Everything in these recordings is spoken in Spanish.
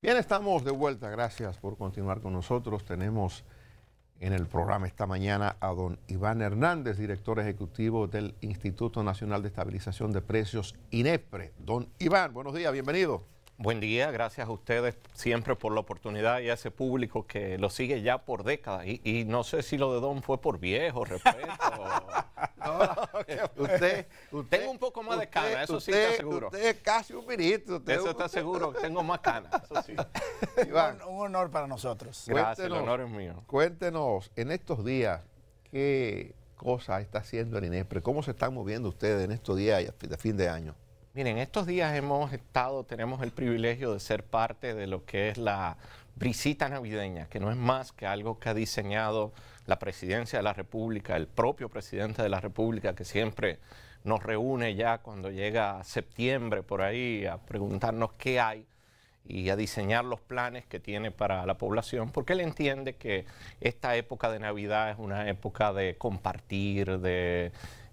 Bien, estamos de vuelta. Gracias por continuar con nosotros. Tenemos en el programa esta mañana a don Iván Hernández, director ejecutivo del Instituto Nacional de Estabilización de Precios, INEPRE. Don Iván, buenos días, bienvenido. Buen día, gracias a ustedes siempre por la oportunidad y a ese público que lo sigue ya por décadas. Y, y no sé si lo de Don fue por viejo, respeto. Eh, usted, usted, tengo un poco más de cana, eso sí está seguro. Usted es casi un ministro. eso está seguro, tengo más cana, eso sí. un, honor para nosotros. Gracias, el honor es mío. Cuéntenos, en estos días, ¿qué cosa está haciendo el INEPRE? ¿Cómo se están moviendo ustedes en estos días de fin de año? Miren, estos días hemos estado, tenemos el privilegio de ser parte de lo que es la brisita navideña, que no es más que algo que ha diseñado la presidencia de la República, el propio presidente de la República, que siempre nos reúne ya cuando llega septiembre por ahí a preguntarnos qué hay y a diseñar los planes que tiene para la población, porque él entiende que esta época de Navidad es una época de compartir, de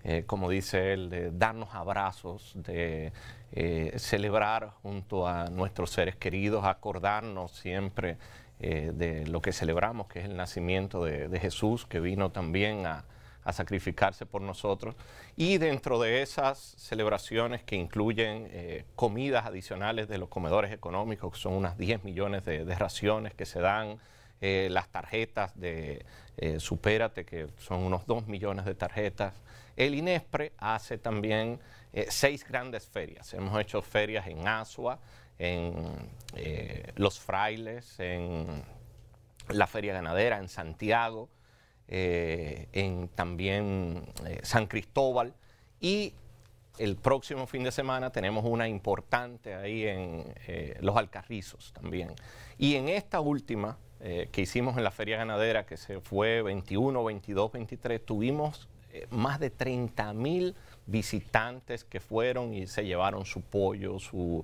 eh, como dice él, de darnos abrazos, de eh, celebrar junto a nuestros seres queridos, acordarnos siempre eh, de lo que celebramos, que es el nacimiento de, Jesús, que vino también a, sacrificarse por nosotros. Y dentro de esas celebraciones que incluyen comidas adicionales de los comedores económicos, que son unas 10 millones de, raciones que se dan, las tarjetas de eh, Supérate, que son unos 2 millones de tarjetas, el INESPRE hace también eh, seis grandes ferias. Hemos hecho ferias en Asua, en eh, Los Frailes, en la Feria Ganadera, en Santiago, eh, en también San Cristóbal. Y el próximo fin de semana tenemos una importante ahí en Los Alcarrizos también. Y en esta última, que hicimos en la Feria Ganadera, que se fue 21, 22, 23, tuvimos eh, más de 30 mil visitantes que fueron y se llevaron su pollo, su,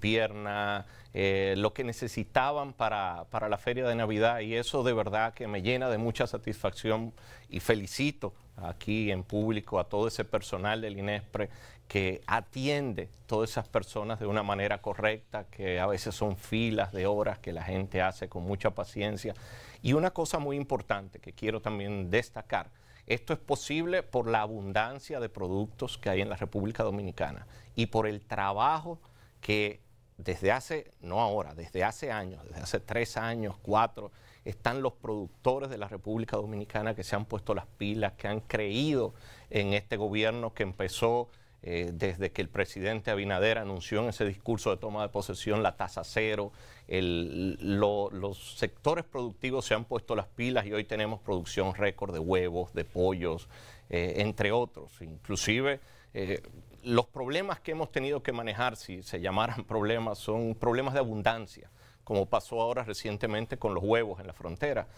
pierna, eh, lo que necesitaban para, la feria de Navidad y eso de verdad que me llena de mucha satisfacción y felicito aquí en público a todo ese personal del INESPRE que atiende todas esas personas de una manera correcta, que a veces son filas de horas que la gente hace con mucha paciencia. Y una cosa muy importante que quiero también destacar, esto es posible por la abundancia de productos que hay en la República Dominicana y por el trabajo que desde hace, no ahora, desde hace años, desde hace tres años, cuatro, están los productores de la República Dominicana que se han puesto las pilas, que han creído en este gobierno que empezó eh, desde que el presidente Abinader anunció en ese discurso de toma de posesión la tasa cero, los sectores productivos se han puesto las pilas y hoy tenemos producción récord de huevos, de pollos, eh, entre otros. Inclusive eh, los problemas que hemos tenido que manejar, si se llamaran problemas, son problemas de abundancia como pasó ahora recientemente con los huevos en la frontera,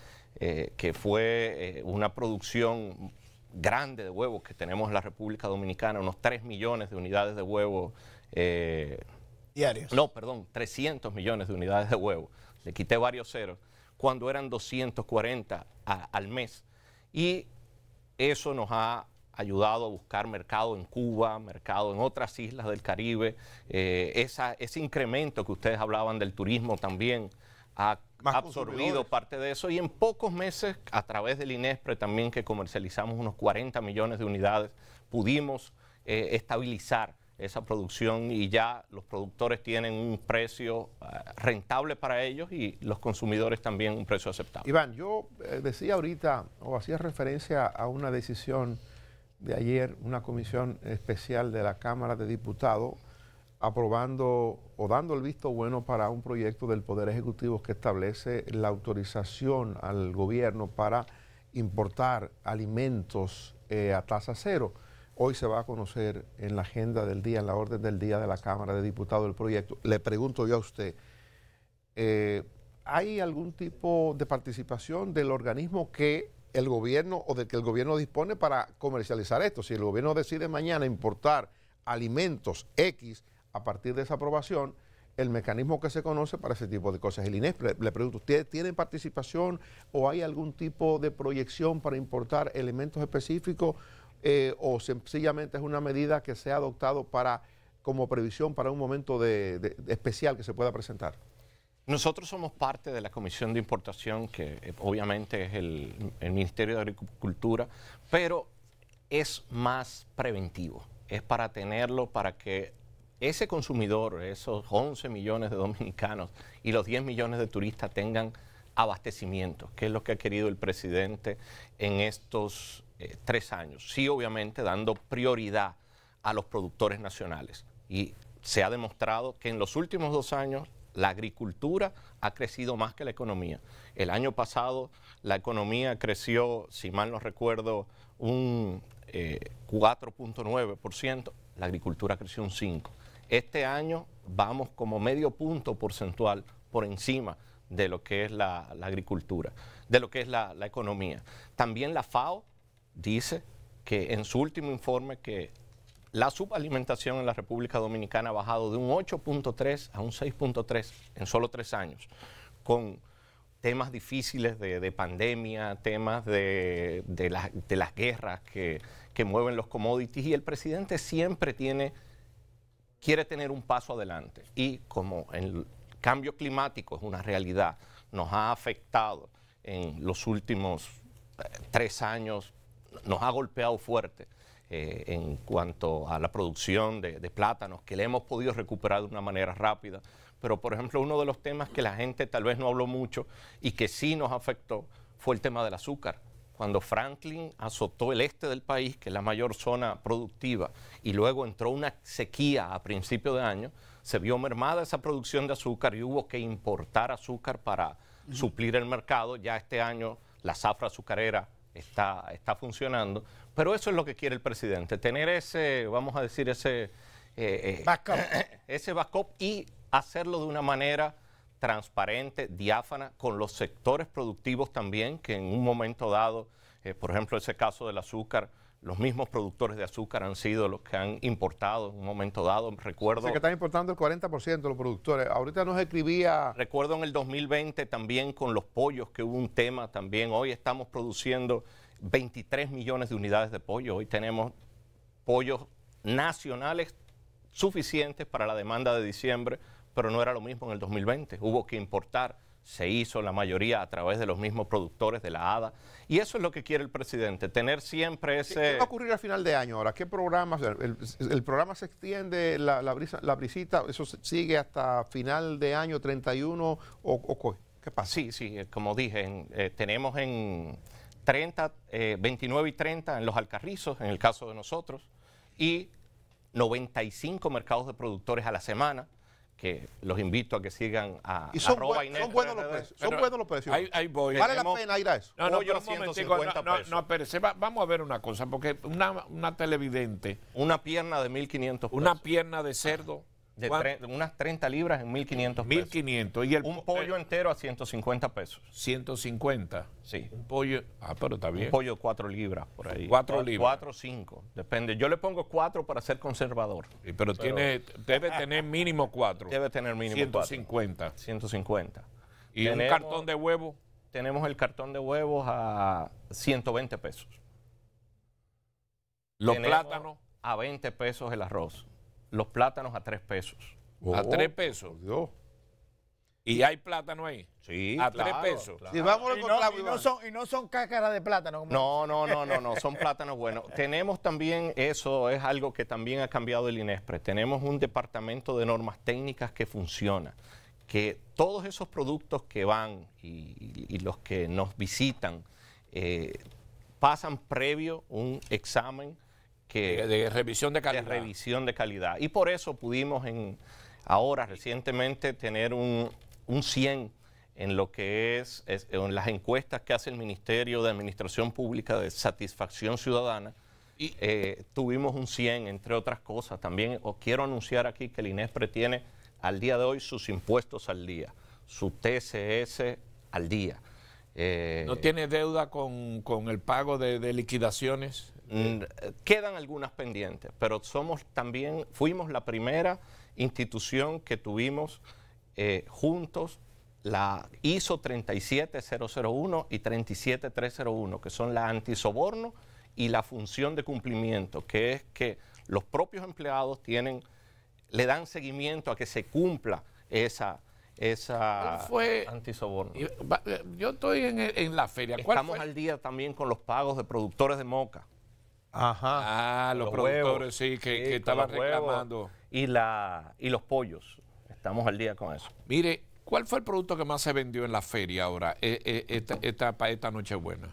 que fue una producción grande de huevos que tenemos en la República Dominicana, unos 3 millones de unidades de huevos. Eh, Diarios. No, perdón, 300 millones de unidades de huevos. Le quité varios ceros, cuando eran 240 al mes. Y eso nos ha ayudado a buscar mercado en Cuba, mercado en otras islas del Caribe, eh, ese incremento que ustedes hablaban del turismo también ha absorbido parte de eso y en pocos meses, a través del INESPRE también, que comercializamos unos 40 millones de unidades, pudimos eh, estabilizar esa producción y ya los productores tienen un precio eh, rentable para ellos y los consumidores también un precio aceptable. Iván, yo eh, decía ahorita o hacía referencia a una decisión de ayer, una comisión especial de la Cámara de Diputados aprobando o dando el visto bueno para un proyecto del Poder Ejecutivo que establece la autorización al gobierno para importar alimentos eh, a tasa cero. Hoy se va a conocer en la agenda del día, en la orden del día de la Cámara de Diputados el proyecto. Le pregunto yo a usted, eh, ¿hay algún tipo de participación del organismo que el gobierno o del que el gobierno dispone para comercializar esto? Si el gobierno decide mañana importar alimentos X, a partir de esa aprobación, el mecanismo que se conoce para ese tipo de cosas. El INES, le, pregunto, ¿ustedes tienen participación o hay algún tipo de proyección para importar elementos específicos eh, o sencillamente es una medida que se ha adoptado para, como previsión para un momento especial que se pueda presentar? Nosotros somos parte de la Comisión de Importación, que eh, obviamente es el Ministerio de Agricultura, pero es más preventivo, es para tenerlo, para que ese consumidor, esos 11 millones de dominicanos y los 10 millones de turistas tengan abastecimiento, que es lo que ha querido el presidente en estos eh, tres años. Sí, obviamente, dando prioridad a los productores nacionales. Y se ha demostrado que en los últimos dos años la agricultura ha crecido más que la economía. El año pasado la economía creció, si mal no recuerdo, un 4.9%, eh, la agricultura creció un 5%. Este año vamos como medio punto porcentual por encima de lo que es la, agricultura, de lo que es la, economía. También la FAO dice que en su último informe que la subalimentación en la República Dominicana ha bajado de un 8.3 a un 6.3 en solo tres años, con temas difíciles de, pandemia, temas de, las guerras que, mueven los commodities, y el presidente siempre tiene quiere tener un paso adelante y como el cambio climático es una realidad, nos ha afectado en los últimos eh, tres años, nos ha golpeado fuerte eh, en cuanto a la producción de plátanos, que le hemos podido recuperar de una manera rápida, pero por ejemplo uno de los temas que la gente tal vez no habló mucho y que sí nos afectó fue el tema del azúcar cuando Franklin azotó el este del país, que es la mayor zona productiva, y luego entró una sequía a principio de año, se vio mermada esa producción de azúcar y hubo que importar azúcar para suplir el mercado. Ya este año la zafra azucarera está, está funcionando, pero eso es lo que quiere el presidente, tener ese, vamos a decir, ese... Eh, eh, ese backup y hacerlo de una manera transparente, diáfana, con los sectores productivos también, que en un momento dado, eh, por ejemplo, ese caso del azúcar, los mismos productores de azúcar han sido los que han importado en un momento dado, recuerdo... que están importando el 40% de los productores. Ahorita nos escribía... Recuerdo en el 2020 también con los pollos que hubo un tema también. Hoy estamos produciendo 23 millones de unidades de pollo. Hoy tenemos pollos nacionales suficientes para la demanda de diciembre pero no era lo mismo en el 2020. Hubo que importar, se hizo la mayoría a través de los mismos productores de la ADA. Y eso es lo que quiere el presidente, tener siempre ese... ¿Qué, va a ocurrir al final de año ahora? ¿Qué programas? El, programa se extiende, la, brisa, brisita, eso sigue hasta final de año 31 o, qué pasa? Sí, sí, eh, como dije, eh, tenemos en 30, 29 eh, y 30 en los alcarrizos, en el caso de nosotros, y 95 mercados de productores a la semana que los invito a que sigan a son, buenos los precios. Son buenos los precios. Vale la pena ir a eso. No, no, yo no, no, vamos a ver una cosa, porque una, una televidente. Una pierna de 1.500 pesos. Una pierna de cerdo. De unas 30 libras en 1.500 pesos. 1.500. Y un pollo eh, entero a 150 pesos. 150. Sí. Un pollo. Ah, pero pollo 4 libras por ahí. 4 libras. 4 o 5. Depende. Yo le pongo 4 para ser conservador. pero, tiene, debe tener mínimo 4. Debe tener mínimo 150. 4. 150. ¿Y un cartón de huevos? Tenemos el cartón de huevos a 120 pesos. ¿Los plátanos? A 20 pesos el arroz los plátanos a tres pesos. Oh, a tres pesos. Dios. ¿Y hay plátano ahí? Sí, A tres pesos. y, no, son, y cácaras de plátano. no, no, no, no, no, son plátanos buenos. Tenemos también, eso es algo que también ha cambiado el INESPRE, tenemos un departamento de normas técnicas que funciona, que todos esos productos que van y, los que nos visitan eh, pasan previo un examen de, revisión de calidad. revisión de calidad. Y por eso pudimos en, ahora recientemente tener un, un 100 en lo que es, en las encuestas que hace el Ministerio de Administración Pública de Satisfacción Ciudadana. Y, eh, tuvimos un 100, entre otras cosas. También quiero anunciar aquí que el INESPRE tiene al día de hoy sus impuestos al día, su TCS al día. ¿No eh, tiene deuda con, el pago de, de liquidaciones? Mm, quedan algunas pendientes, pero somos también, fuimos la primera institución que tuvimos eh, juntos la ISO 37001 y 37301, que son la antisoborno y la función de cumplimiento, que es que los propios empleados tienen, le dan seguimiento a que se cumpla esa esa antisoborno. Eh, yo estoy en, la feria. Estamos al día también con los pagos de productores de moca. Ajá. Ah, los, productores, sí, que, estaban reclamando. Y, la, y los pollos. Estamos al día con eso. Mire, ¿cuál fue el producto que más se vendió en la feria ahora, eh, eh esta, esta, para esta Nochebuena?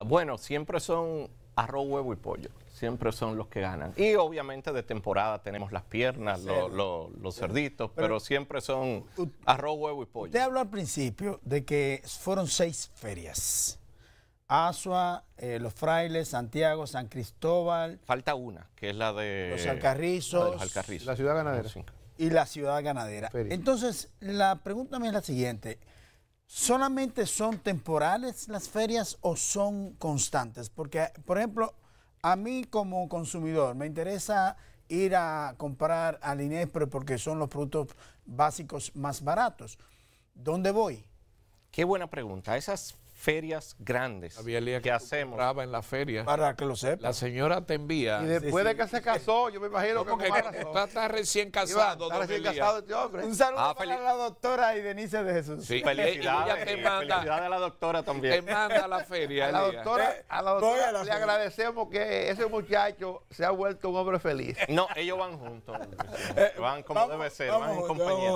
Bueno, siempre son arroz, huevo y pollo. Siempre son los que ganan. Y obviamente de temporada tenemos las piernas, los cerditos, pero, siempre son arroz, huevo y pollo. Te hablo al principio de que fueron seis ferias. Asua, eh, Los Frailes, Santiago, San Cristóbal. Falta una, que es la de... Los Alcarrizos. La, Alcarrizos. la ciudad ganadera. Y la ciudad ganadera. Entonces, la pregunta me es la siguiente. ¿Solamente son temporales las ferias o son constantes? Porque, por ejemplo, a mí como consumidor me interesa ir a comprar al Inespre porque son los productos básicos más baratos. ¿Dónde voy? Qué buena pregunta. Esas ferias grandes que, hacemos. en la feria. Para que lo sepa. La señora te envía. Y después de que se casó, yo me imagino ¿Cómo que está, está, recién casado. Está recién casado este hombre. Un saludo ah, para la doctora y Denise de Jesús. Sí. Felicidades. te felicidades a la doctora también. Te manda a la feria. a la doctora, eh, le agradecemos que ese muchacho se ha vuelto un hombre feliz. No, ellos van juntos. Eh, eh, van como debe ser, van en compañía.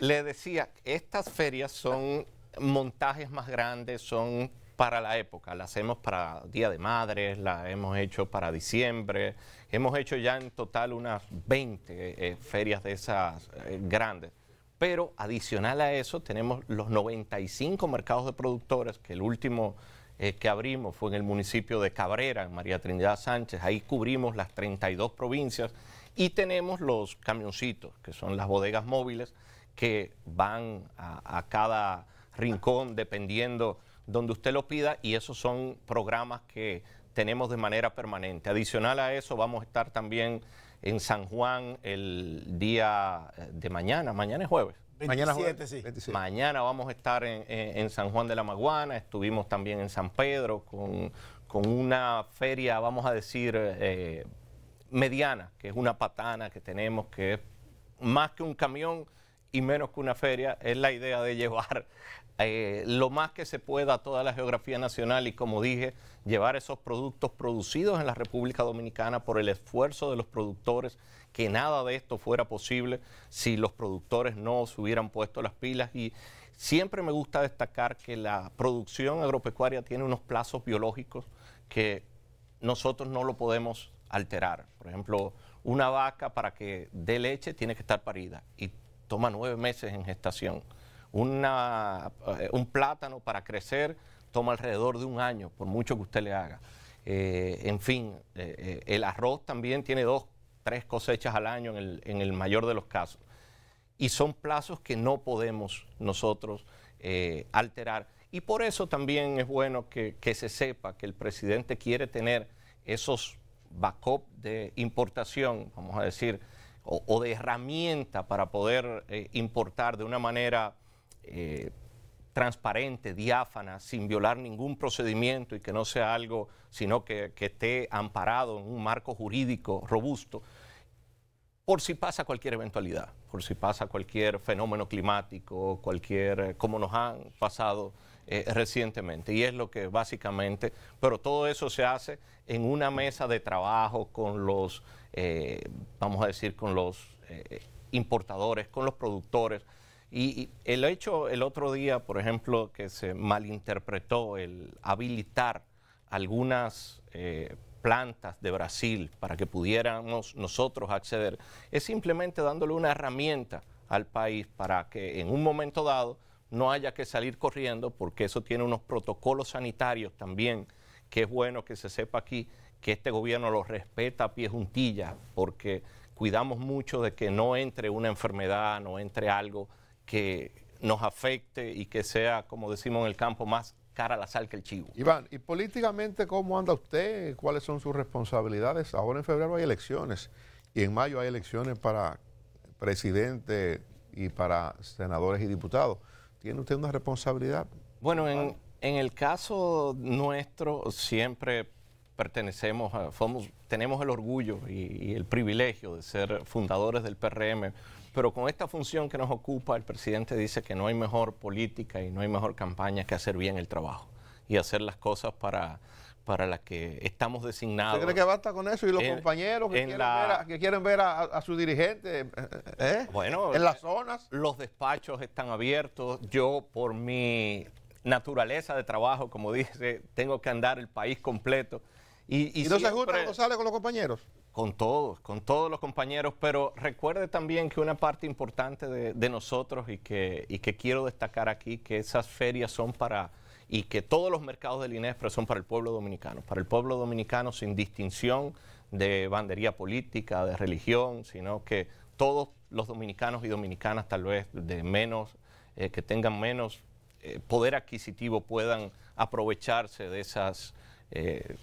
Le decía, estas ferias son montajes más grandes, son para la época. La hacemos para Día de Madres, la hemos hecho para diciembre. Hemos hecho ya en total unas 20 eh, ferias de esas eh, grandes. Pero adicional a eso tenemos los 95 mercados de productores, que el último eh, que abrimos fue en el municipio de Cabrera, en María Trinidad Sánchez. Ahí cubrimos las 32 provincias y tenemos los camioncitos, que son las bodegas móviles que van a cada rincón, dependiendo donde usted lo pida, y esos son programas que tenemos de manera permanente. Adicional a eso, vamos a estar también en San Juan el día eh, de mañana, mañana es jueves. mañana, sí. mañana vamos a estar en, San Juan de la Maguana, estuvimos también en San Pedro con, una feria, vamos a decir, eh, mediana, que es una patana que tenemos, que es más que un camión y menos que una feria, es la idea de llevar eh, lo más que se pueda a toda la geografía nacional y como dije, llevar esos productos producidos en la República Dominicana por el esfuerzo de los productores, que nada de esto fuera posible si los productores no se hubieran puesto las pilas y siempre me gusta destacar que la producción agropecuaria tiene unos plazos biológicos que nosotros no lo podemos alterar. Por ejemplo, una vaca para que dé leche tiene que estar parida y toma nueve meses en gestación. Eh, un plátano para crecer toma alrededor de un año, por mucho que usted le haga. Eh, en fin, eh, el arroz también tiene dos, tres cosechas al año en el, mayor de los casos. Y son plazos que no podemos nosotros alterar. Y por eso también es bueno que, se sepa que el presidente quiere tener esos backup de importación, vamos a decir, o de herramienta para poder importar de una manera eh, transparente, diáfana, sin violar ningún procedimiento y que no sea algo, sino que, esté amparado en un marco jurídico robusto, por si pasa cualquier eventualidad, por si pasa cualquier fenómeno climático, cualquier, eh, como nos han pasado eh, recientemente. Y es lo que básicamente, pero todo eso se hace en una mesa de trabajo con los, vamos a decir, con los importadores, con los productores. Y el hecho el otro día, por ejemplo, que se malinterpretó el habilitar algunas eh, plantas de Brasil para que pudiéramos nosotros acceder, es simplemente dándole una herramienta al país para que en un momento dado no haya que salir corriendo, porque eso tiene unos protocolos sanitarios también, que es bueno que se sepa aquí que este gobierno los respeta a pie juntilla, porque cuidamos mucho de que no entre una enfermedad, no entre algo que nos afecte y que sea, como decimos en el campo, más cara a la sal que el chivo. Iván, ¿y políticamente cómo anda usted? ¿Cuáles son sus responsabilidades? Ahora en febrero hay elecciones y en mayo hay elecciones para presidente y para senadores y diputados. ¿Tiene usted una responsabilidad? Bueno, en, el caso nuestro siempre pertenecemos, a, tenemos el orgullo y el privilegio de ser fundadores del PRM, pero con esta función que nos ocupa, el presidente dice que no hay mejor política y no hay mejor campaña que hacer bien el trabajo y hacer las cosas para, las que estamos designados. ¿Usted cree que basta con eso? ¿Y los eh, compañeros que quieren, ver a, su dirigente eh, eh, bueno, en las zonas? Los despachos están abiertos. Yo, por mi naturaleza de trabajo, como dice, tengo que andar el país completo. ¿Y, y, y no se junta sale con los compañeros? Con todos, con todos los compañeros, pero recuerde también que una parte importante de, nosotros y que, que quiero destacar aquí, que esas ferias son para, y que todos los mercados del INESPRE son para el pueblo dominicano, para el pueblo dominicano sin distinción de bandería política, de religión, sino que todos los dominicanos y dominicanas tal vez de menos, eh, que tengan menos eh, poder adquisitivo puedan aprovecharse de esas... Eh,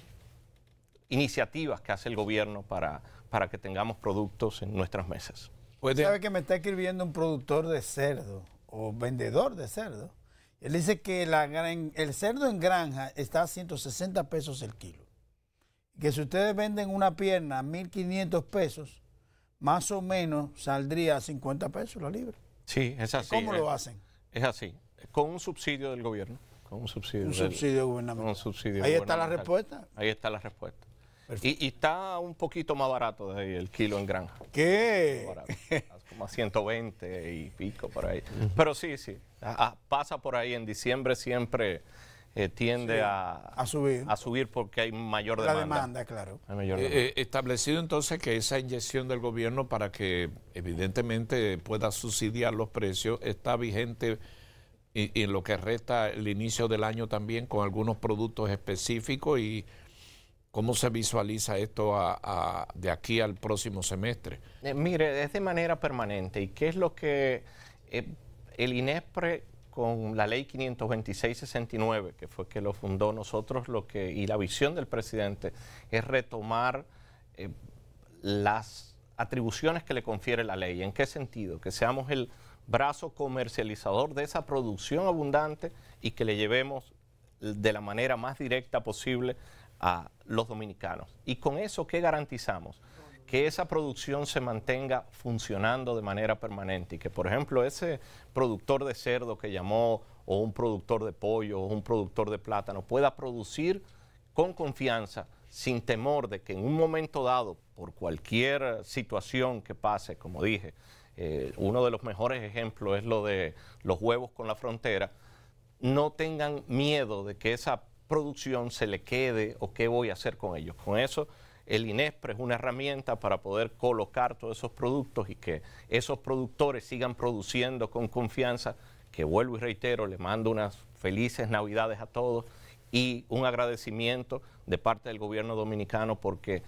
iniciativas que hace el gobierno para, para que tengamos productos en nuestras mesas. Pues, ¿Sabe eh, que me está escribiendo un productor de cerdo o vendedor de cerdo? Él dice que el cerdo en granja está a 160 pesos el kilo. Que si ustedes venden una pierna a 1.500 pesos, más o menos saldría a 50 pesos la libra. Sí, es así. ¿Cómo lo eh, hacen? Es así, con un subsidio del gobierno, Con un subsidio, un subsidio gubernamental. un subsidio Ahí está la respuesta. Ahí está la respuesta. Y, está un poquito más barato el kilo en granja. ¿Qué? Como a 120 y pico por ahí. Pero sí, sí, ah, ah, pasa por ahí. En diciembre siempre eh, tiende a, a, subir. a subir porque hay mayor demanda. La demanda, claro. Eh, eh, establecido entonces que esa inyección del gobierno para que evidentemente pueda subsidiar los precios está vigente y en lo que resta el inicio del año también con algunos productos específicos y ¿Cómo se visualiza esto de aquí al próximo semestre? Eh, mire, es de manera permanente. ¿Y qué es lo que eh, el INESPRE con la ley 526-69, que fue que lo fundó nosotros, lo que, y la visión del presidente es retomar eh, las atribuciones que le confiere la ley. ¿En qué sentido? Que seamos el brazo comercializador de esa producción abundante y que le llevemos de la manera más directa posible a los dominicanos. ¿Y con eso qué garantizamos? que esa producción se mantenga funcionando de manera permanente y que, por ejemplo, ese productor de cerdo que llamó, o un productor de pollo, o un productor de plátano, pueda producir con confianza, sin temor de que en un momento dado, por cualquier situación que pase, como dije, eh, uno de los mejores ejemplos es lo de los huevos con la frontera, no tengan miedo de que esa producción se le quede o qué voy a hacer con ellos. Con eso, el INESPRE es una herramienta para poder colocar todos esos productos y que esos productores sigan produciendo con confianza, que vuelvo y reitero, le mando unas felices navidades a todos y un agradecimiento de parte del gobierno dominicano porque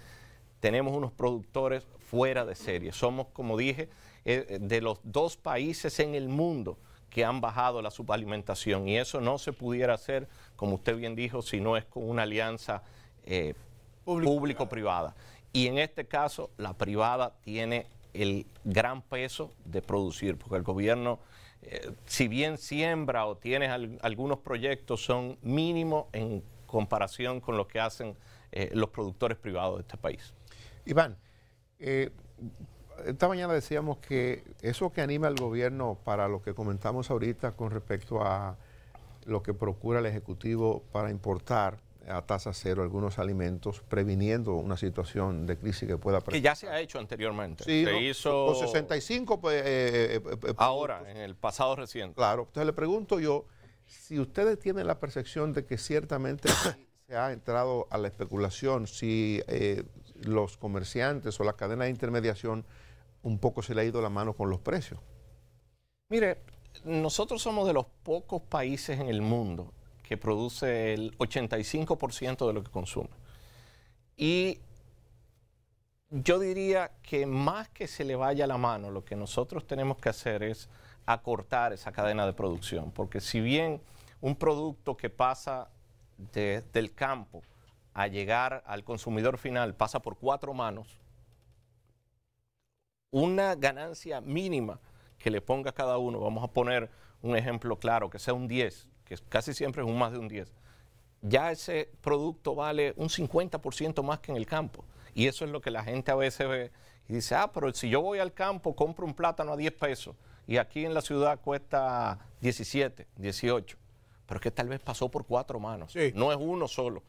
tenemos unos productores fuera de serie. Somos, como dije, eh, de los dos países en el mundo que han bajado la subalimentación y eso no se pudiera hacer, como usted bien dijo, si no es con una alianza eh, público-privada. Y en este caso, la privada tiene el gran peso de producir, porque el gobierno, eh, si bien siembra o tiene algunos proyectos, son mínimos en comparación con lo que hacen eh, los productores privados de este país. Iván, esta mañana decíamos que eso que anima al gobierno para lo que comentamos ahorita con respecto a lo que procura el Ejecutivo para importar a tasa cero algunos alimentos, previniendo una situación de crisis que pueda... Que ya se ha hecho anteriormente. se hizo... Con 65... Pues, eh, eh, eh, Ahora, pues, en el pasado reciente. Claro. Entonces le pregunto yo, si ustedes tienen la percepción de que ciertamente se ha entrado a la especulación, si los comerciantes o la cadena de intermediación un poco se le ha ido la mano con los precios. Mire, nosotros somos de los pocos países en el mundo que produce el 85% de lo que consume. Y yo diría que más que se le vaya la mano, lo que nosotros tenemos que hacer es acortar esa cadena de producción, porque si bien un producto que pasa del campo a llegar al consumidor final pasa por cuatro manos, una ganancia mínima que le ponga cada uno, vamos a poner un ejemplo claro, que sea un 10, que casi siempre es un más de un 10, ya ese producto vale un 50% más que en el campo. Y eso es lo que la gente a veces ve y dice, ah, pero si yo voy al campo, compro un plátano a 10 pesos y aquí en la ciudad cuesta 17, 18. Pero es que tal vez pasó por cuatro manos, no es uno solo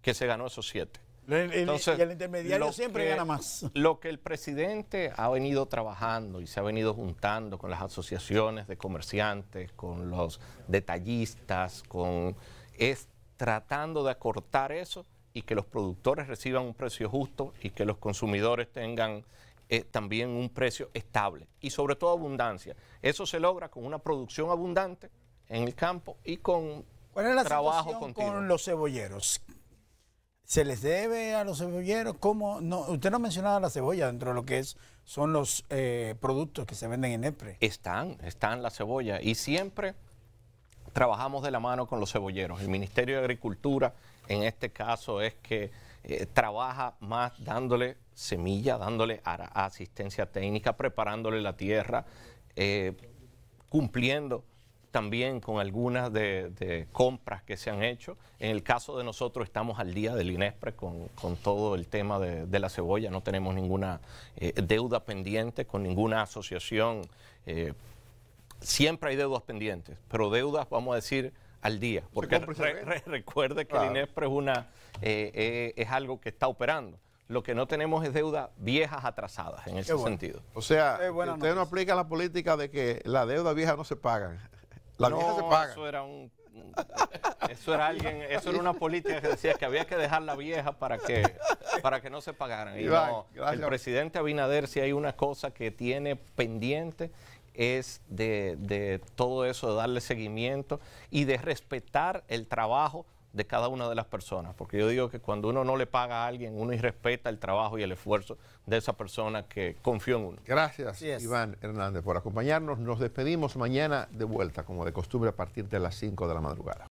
que se ganó esos 7 y el intermediario siempre gana más. Lo que el presidente ha venido trabajando y se ha venido juntando con las asociaciones de comerciantes, con los detallistas, con es tratando de acortar eso y que los productores reciban un precio justo y que los consumidores tengan eh, también un precio estable y sobre todo abundancia. Eso se logra con una producción abundante en el campo y con ¿Cuál es trabajo situación continuo. con los cebolleros? ¿Se les debe a los cebolleros? ¿Cómo? No, usted no mencionaba la cebolla dentro de lo que es, son los eh, productos que se venden en EPRE. Están, están la cebolla y siempre trabajamos de la mano con los cebolleros. El Ministerio de Agricultura en este caso es que eh, trabaja más dándole semilla, dándole asistencia técnica, preparándole la tierra, eh, cumpliendo también con algunas de, compras que se han hecho. En el caso de nosotros estamos al día del INESPRE con, todo el tema de, la cebolla, no tenemos ninguna eh, deuda pendiente con ninguna asociación. Eh, siempre hay deudas pendientes, pero deudas, vamos a decir, al día, porque recuerde que el INESPRE es, una, eh, es algo que está operando lo que no tenemos es deudas viejas atrasadas en ese sentido. O sea, usted no aplica la política de que la deuda vieja no se paga. Eso era un. Eso era alguien, eso era una política que decía que había que dejar la vieja para que, para que no se pagaran. Y el presidente Abinader, si hay una cosa que tiene pendiente, es de, de, todo eso, de darle seguimiento y de respetar el trabajo de cada una de las personas, porque yo digo que cuando uno no le paga a alguien, uno irrespeta el trabajo y el esfuerzo de esa persona que confió en uno. Gracias, Iván Hernández, por acompañarnos. Nos despedimos mañana de vuelta, como de costumbre, a partir de las 5 de la madrugada.